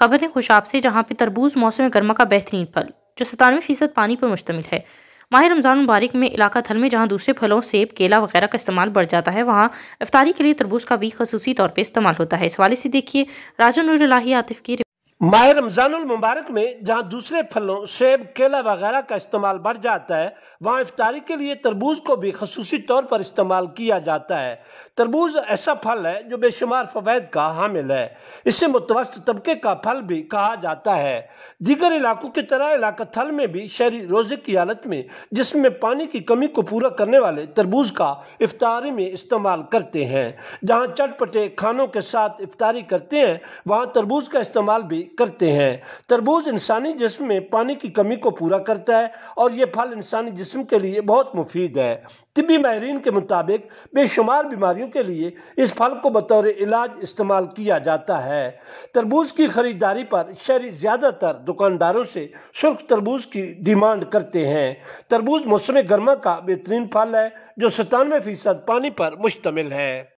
खबर है खुशाब से जहाँ पे तरबूज मौसम गर्मा का बेहतरीन फल जो सतानवे फीसद पानी पर मुश्तमिल है माह रमज़ान मुबारक में इलाका थल में जहाँ दूसरे फलों सेब केला वगैरह का इस्तेमाल बढ़ जाता है वहाँ अफ्तारी के लिए तरबूज का भी खसूसी तौर पर इस्तेमाल होता है इस वाले से देखिए राजा नूर आतिफ की माह रमज़ानुल मुबारक में जहाँ दूसरे फलों सेब केला वगैरह का इस्तेमाल बढ़ जाता है वहाँ इफ्तारी के लिए तरबूज को भी खसूसी तौर पर इस्तेमाल किया जाता है तरबूज ऐसा फल है जो बेशुमार फवैद का हामिल है इसे मुतवस्त तबके का फल भी कहा जाता है दीगर इलाकों की तरह इलाका थल में भी शहरी रोज़े की हालत में जिसमें पानी की कमी को पूरा करने वाले तरबूज का इफ्तारी में इस्तेमाल करते हैं जहाँ चटपटे खानों के साथ इफ्तारी करते हैं वहाँ तरबूज का इस्तेमाल भी करते हैं तरबूज इंसानी जिसम में पानी की कमी को पूरा करता है और ये फल इंसानी जिसम के लिए बहुत मुफीद है तबी माहरीन के मुताबिक बेशुमार बीमारियों के लिए इस फल को बतौर इलाज इस्तेमाल किया जाता है तरबूज की खरीदारी पर शहरी ज़्यादातर दुकानदारों से सुर्ख तरबूज की डिमांड करते हैं तरबूज मौसम गर्मा का बेहतरीन फल है जो सतानवे फीसद पानी पर मुश्तमिल है